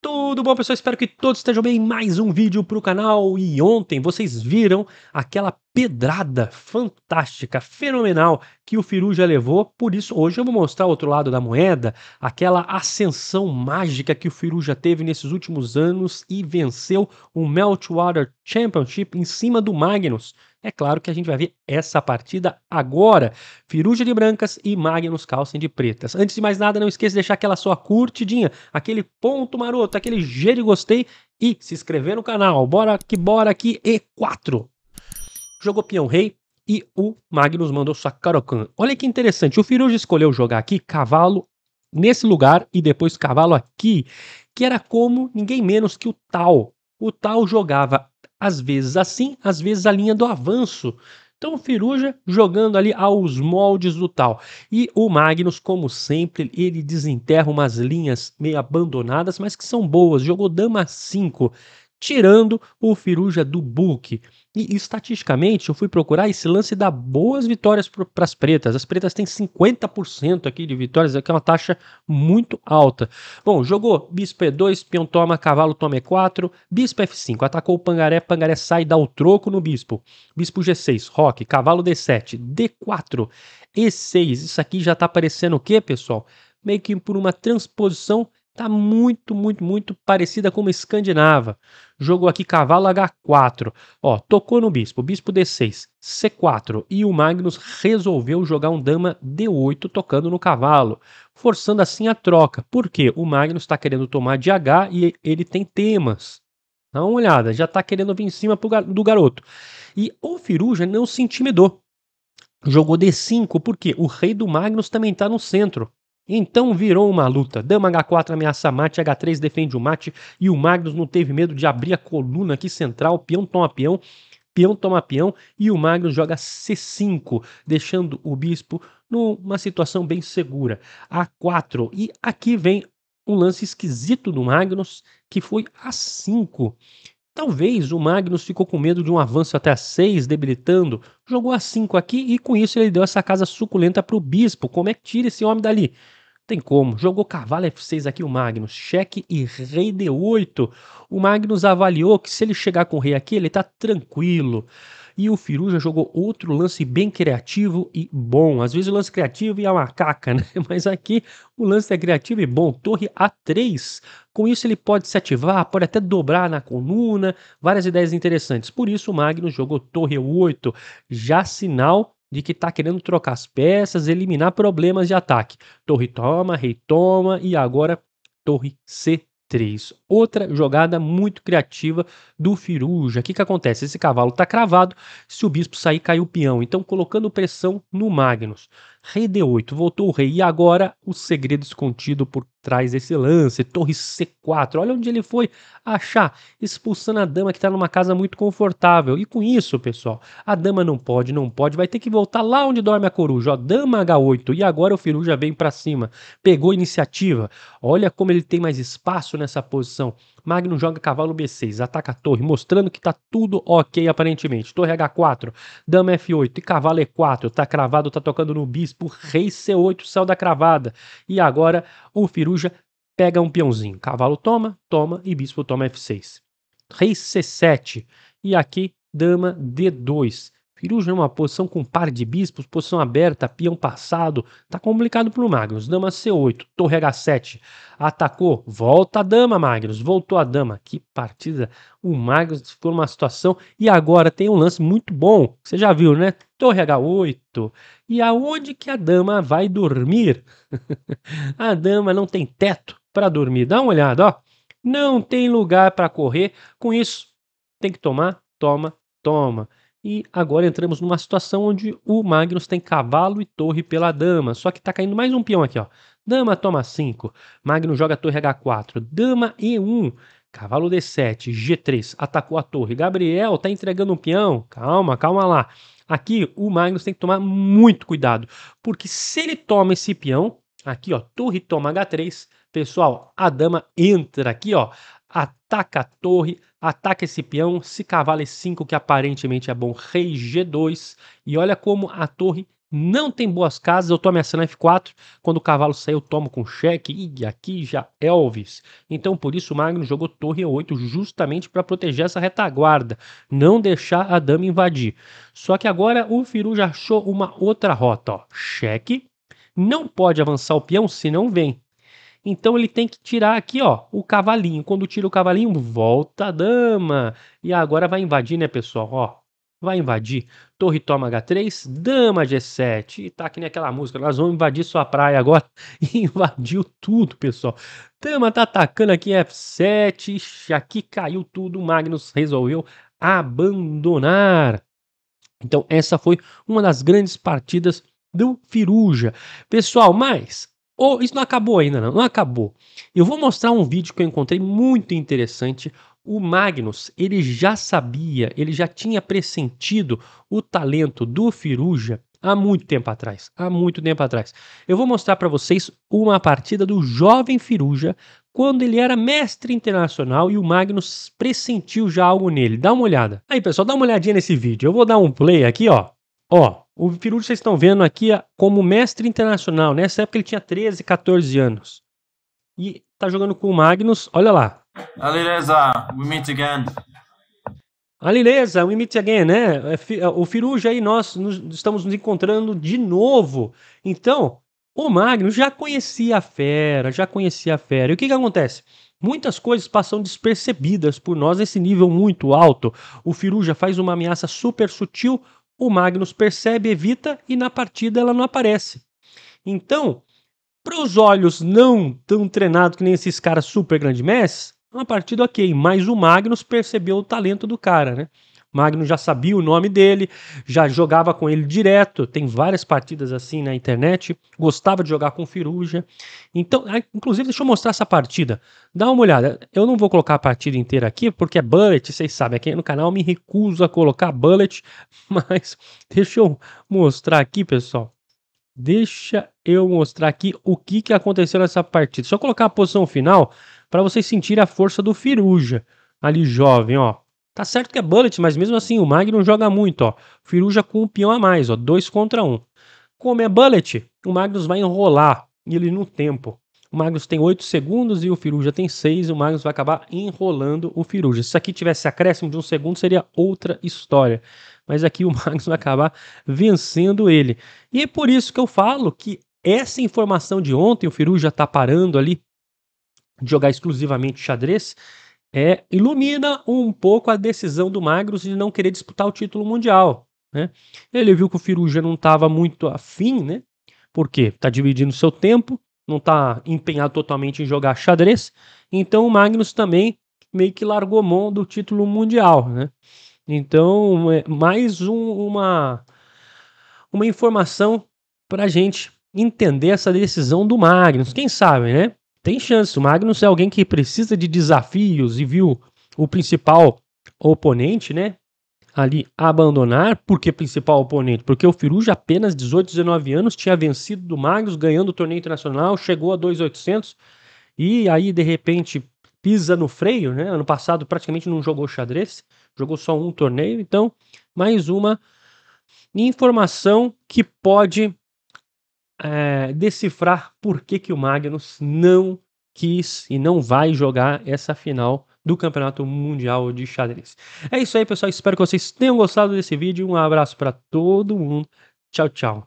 Tudo bom, pessoal? Espero que todos estejam bem. Mais um vídeo para o canal. E ontem vocês viram aquela pedrada fantástica, fenomenal que o Firu já levou. Por isso, hoje eu vou mostrar outro lado da moeda, aquela ascensão mágica que o Firu já teve nesses últimos anos e venceu o Meltwater Championship em cima do Magnus. É claro que a gente vai ver essa partida agora. Firuja de brancas e Magnus Carlsen de pretas. Antes de mais nada, não esqueça de deixar aquela sua curtidinha, aquele ponto maroto, aquele G de gostei e se inscrever no canal. Bora que bora aqui, E4. Jogou peão rei, e o Magnus mandou Sakarokan. Olha que interessante, o Firuja escolheu jogar aqui cavalo nesse lugar e depois cavalo aqui, que era como ninguém menos que o Tal. O Tal jogava às vezes assim, às vezes a linha do avanço. Então o Firuja jogando ali aos moldes do tal. E o Magnus, como sempre, ele desenterra umas linhas meio abandonadas, mas que são boas. Jogou dama 5, tirando o Firuja do book. E, estatisticamente, eu fui procurar esse lance dá boas vitórias para as pretas. As pretas têm 50% aqui de vitórias, é que é uma taxa muito alta. Bom, jogou bispo E2, peão toma, cavalo toma E4, bispo F5, atacou o pangaré, pangaré sai, dá o troco no bispo. Bispo G6, roque, cavalo D7, D4, E6. Isso aqui já está parecendo o quê, pessoal? Meio que por uma transposição Tá muito, muito, muito parecida com uma escandinava. Jogou aqui cavalo H4. Ó, tocou no bispo, bispo D6, C4 e o Magnus resolveu jogar um dama D8 tocando no cavalo, forçando assim a troca. Porque o Magnus está querendo tomar de H e ele tem temas. Dá uma olhada, já está querendo vir em cima gar do garoto. E o Firuja não se intimidou. Jogou D5 porque o rei do Magnus também está no centro. Então virou uma luta. Dama H4 ameaça mate, H3 defende o mate e o Magnus não teve medo de abrir a coluna aqui central, peão toma peão, peão toma peão e o Magnus joga C5, deixando o bispo numa situação bem segura. A4 e aqui vem um lance esquisito do Magnus que foi A5. Talvez o Magnus ficou com medo de um avanço até a 6, debilitando. Jogou a 5 aqui e com isso ele deu essa casa suculenta para o bispo. Como é que tira esse homem dali? Tem como. Jogou cavalo F6 aqui o Magnus. Cheque e rei D8. O Magnus avaliou que se ele chegar com o rei aqui, ele tá tranquilo. E o Firu já jogou outro lance bem criativo e bom. Às vezes o lance criativo é uma macaca, né? Mas aqui o lance é criativo e bom. Torre A3. Com isso ele pode se ativar, pode até dobrar na coluna. Várias ideias interessantes. Por isso o Magnus jogou torre 8. Já sinal de que está querendo trocar as peças, eliminar problemas de ataque. Torre toma, rei toma e agora torre C3. Outra jogada muito criativa do Firuja. O que, que acontece? Esse cavalo está cravado, se o bispo sair, cai o peão. Então colocando pressão no Magnus. Rei D8, voltou o rei. E agora o segredo escondido por trás desse lance. Torre C4. Olha onde ele foi achar, expulsando a dama que está numa casa muito confortável. E com isso, pessoal, a dama não pode, não pode, vai ter que voltar lá onde dorme a coruja. Ó, dama H8. E agora o Firu já vem para cima. Pegou iniciativa. Olha como ele tem mais espaço nessa posição. Magno joga cavalo B6, ataca a torre, mostrando que tá tudo ok aparentemente. Torre H4, dama F8 e cavalo E4. Tá cravado, tá tocando no bis Bispo por rei C8, saiu da cravada. E agora o Firuja pega um peãozinho. Cavalo toma, toma e bispo toma F6. Rei C7. E aqui dama D2 é uma posição com par de bispos, posição aberta, peão passado. Tá complicado pro Magnus. Dama C8, torre H7. Atacou, volta a dama, Magnus. Voltou a dama. Que partida. O Magnus ficou numa situação. E agora tem um lance muito bom. Você já viu, né? Torre H8. E aonde que a dama vai dormir? a dama não tem teto para dormir. Dá uma olhada, ó. Não tem lugar para correr. Com isso, tem que tomar, toma, toma. E agora entramos numa situação onde o Magnus tem cavalo e torre pela dama. Só que tá caindo mais um peão aqui, ó. Dama toma 5. Magnus joga torre H4. Dama E1. Cavalo D7. G3. Atacou a torre. Gabriel tá entregando um peão. Calma, calma lá. Aqui o Magnus tem que tomar muito cuidado. Porque se ele toma esse peão, aqui ó, torre toma H3. Pessoal, a dama entra aqui, ó ataca a torre, ataca esse peão, se cavalo e5 que aparentemente é bom, rei g2, e olha como a torre não tem boas casas, eu tô ameaçando F4, quando o cavalo sair eu tomo com cheque, e aqui já Elvis. Então por isso o Magno jogou torre E8 justamente para proteger essa retaguarda, não deixar a dama invadir. Só que agora o Firu já achou uma outra rota, ó. cheque, não pode avançar o peão se não vem. Então ele tem que tirar aqui, ó, o cavalinho. Quando tira o cavalinho, volta a dama. E agora vai invadir, né, pessoal? Ó, vai invadir. Torre toma H3, dama G7. E tá que nem né, aquela música, nós vamos invadir sua praia agora. invadiu tudo, pessoal. Dama tá atacando aqui F7. Aqui caiu tudo. Magnus resolveu abandonar. Então essa foi uma das grandes partidas do Firuja. Pessoal, mas Oh, isso não acabou ainda, não. Não acabou. Eu vou mostrar um vídeo que eu encontrei muito interessante. O Magnus, ele já sabia, ele já tinha pressentido o talento do Firuja há muito tempo atrás, há muito tempo atrás. Eu vou mostrar para vocês uma partida do jovem Firuja quando ele era mestre internacional e o Magnus pressentiu já algo nele. Dá uma olhada. Aí, pessoal, dá uma olhadinha nesse vídeo. Eu vou dar um play aqui, ó. Ó. O Firulho vocês estão vendo aqui como mestre internacional. Nessa época ele tinha 13, 14 anos. E tá jogando com o Magnus, olha lá. Alireza, we meet again. Alireza, we meet again, né? É é, o Firuja e nós nos, estamos nos encontrando de novo. Então, o Magnus já conhecia a fera, já conhecia a fera. E o que que acontece? Muitas coisas passam despercebidas por nós nesse nível muito alto. O Firuja faz uma ameaça super sutil, o Magnus percebe, evita e na partida ela não aparece. Então, para os olhos não tão treinados que nem esses caras super grandes mestres, uma partida ok, mas o Magnus percebeu o talento do cara, né? Magno já sabia o nome dele, já jogava com ele direto. Tem várias partidas assim na internet. Gostava de jogar com Firuja. Então, inclusive, deixa eu mostrar essa partida. Dá uma olhada. Eu não vou colocar a partida inteira aqui, porque é bullet, vocês sabem. Aqui no canal me recuso a colocar bullet, mas deixa eu mostrar aqui, pessoal. Deixa eu mostrar aqui o que, que aconteceu nessa partida. Só colocar a posição final para vocês sentirem a força do Firuja ali jovem, ó. Tá certo que é bullet, mas mesmo assim o Magnum joga muito, ó. Firuja com um peão a mais, ó, dois contra um. Como é bullet, o Magnus vai enrolar ele no tempo. O Magnus tem 8 segundos e o Firuja tem 6. O Magnus vai acabar enrolando o Firuja. Se isso aqui tivesse acréscimo de um segundo, seria outra história. Mas aqui o Magnus vai acabar vencendo ele. E é por isso que eu falo que essa informação de ontem, o Firuja está parando ali de jogar exclusivamente xadrez, é, ilumina um pouco a decisão do Magnus de não querer disputar o título mundial. Né? Ele viu que o Firuja não estava muito afim, né? porque está dividindo seu tempo, não está empenhado totalmente em jogar xadrez, então o Magnus também meio que largou mão do título mundial. Né? Então, é mais um, uma, uma informação para a gente entender essa decisão do Magnus. Quem sabe, né? tem chance. O Magnus é alguém que precisa de desafios e viu o principal oponente, né? Ali abandonar, porque principal oponente? Porque o Firuja, apenas 18, 19 anos, tinha vencido do Magnus, ganhando o torneio internacional, chegou a 2,800 e aí de repente pisa no freio, né? Ano passado praticamente não jogou xadrez, jogou só um torneio, então mais uma informação que pode é, decifrar por que, que o Magnus não quis e não vai jogar essa final do Campeonato Mundial de Xadrez. É isso aí, pessoal. Espero que vocês tenham gostado desse vídeo. Um abraço para todo mundo. Tchau, tchau.